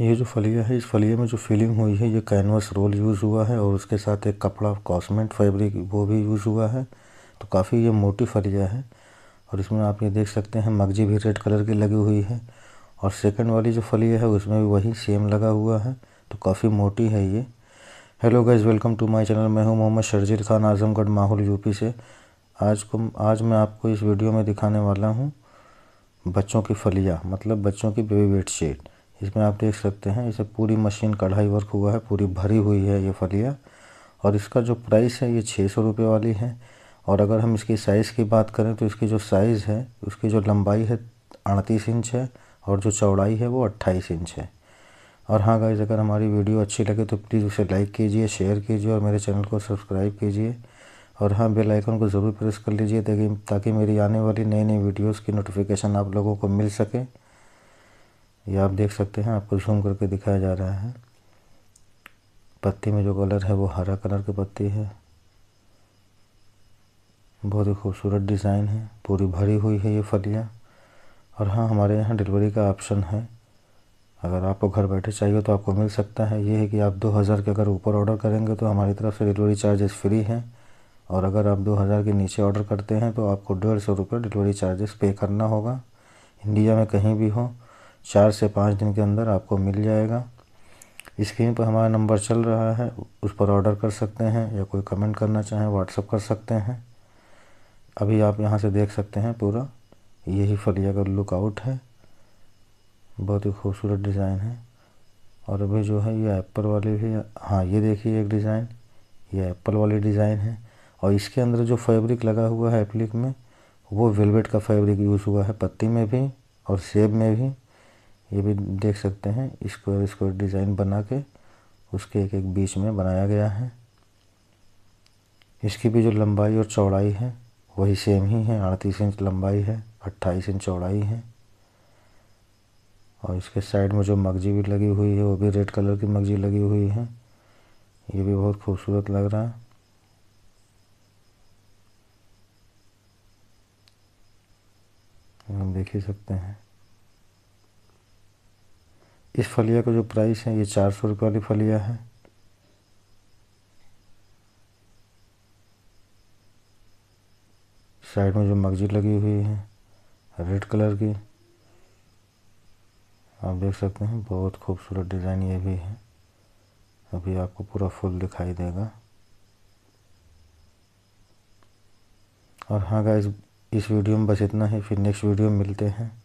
ये जो फलिया है इस फलिया में जो फिलिंग हुई है ये कैनवस रोल यूज़ हुआ है और उसके साथ एक कपड़ा कॉस्मेंट फैब्रिक वो भी यूज़ हुआ है तो काफ़ी ये मोटी फलिया है और इसमें आप ये देख सकते हैं मगजी भी रेड कलर की लगी हुई है और सेकंड वाली जो फलिया है उसमें भी वही सेम लगा हुआ है तो काफ़ी मोटी है ये hello guys welcome to my channel मैं हूँ मोहम्मद शर्जील खान आजमगढ़ माहौल यूपी से आज को आज मैं आपको इस वीडियो में दिखाने वाला हूँ बच्चों की फलिया मतलब बच्चों की बेबी बेडशीट इसमें आप देख सकते हैं इसे पूरी मशीन कढ़ाई वर्क हुआ है पूरी भरी हुई है ये फलिया और इसका जो प्राइस है ये छः सौ रुपये वाली है और अगर हम इसकी साइज़ की बात करें तो इसकी जो साइज़ है उसकी जो लंबाई है अड़तीस इंच है और जो चौड़ाई है वो अट्ठाईस इंच है और हाँ गाइज अगर हमारी वीडियो अच्छी लगे तो प्लीज़ उसे लाइक कीजिए शेयर कीजिए और मेरे चैनल को सब्सक्राइब कीजिए और हाँ बेल आइकन को ज़रूर प्रेस कर लीजिए ताकि मेरी आने वाली नई नई वीडियोस की नोटिफिकेशन आप लोगों को मिल सके ये आप देख सकते हैं आपको जूम करके दिखाया जा रहा है पत्ती में जो कलर है वो हरा कलर की पत्ती है बहुत ही खूबसूरत डिज़ाइन है पूरी भरी हुई है ये फलियाँ और हाँ हमारे यहाँ डिलीवरी का ऑप्शन है अगर आपको घर बैठे चाहिए तो आपको मिल सकता है ये है कि आप 2000 के अगर ऊपर ऑर्डर करेंगे तो हमारी तरफ से डिलीवरी चार्जेस फ्री हैं और अगर आप 2000 के नीचे ऑर्डर करते हैं तो आपको डेढ़ सौ रुपये डिलीवरी चार्जेस पे करना होगा इंडिया में कहीं भी हो चार से पाँच दिन के अंदर आपको मिल जाएगा स्क्रीन पर हमारा नंबर चल रहा है उस पर ऑर्डर कर सकते हैं या कोई कमेंट करना चाहें व्हाट्सअप कर सकते हैं अभी आप यहाँ से देख सकते हैं पूरा यही फलिया का लुक आउट है बहुत ही खूबसूरत डिज़ाइन है और अभी जो है ये एप्पल वाली भी हाँ ये देखिए एक डिज़ाइन ये एप्पल वाली डिज़ाइन है और इसके अंदर जो फैब्रिक लगा हुआ है एप्लिक में वो वेलवेट का फैब्रिक यूज़ हुआ है पत्ती में भी और सेब में भी ये भी देख सकते हैं स्क्वायर स्क्वायर डिज़ाइन बना के उसके एक एक बीच में बनाया गया है इसकी भी जो लंबाई और चौड़ाई है वही सेम ही है अड़तीस इंच लंबाई है अट्ठाईस इंच चौड़ाई है और इसके साइड में जो मगजी भी लगी हुई है वो भी रेड कलर की मगजी लगी हुई है ये भी बहुत खूबसूरत लग रहा है हम देख ही सकते हैं इस फलिया का जो प्राइस है ये चार सौ रुपये वाली फलिया है साइड में जो मगजी लगी हुई है रेड कलर की आप देख सकते हैं बहुत खूबसूरत डिज़ाइन ये भी है अभी आपको पूरा फुल दिखाई देगा और हाँ गाइस इस वीडियो में बस इतना ही फिर नेक्स्ट वीडियो में मिलते हैं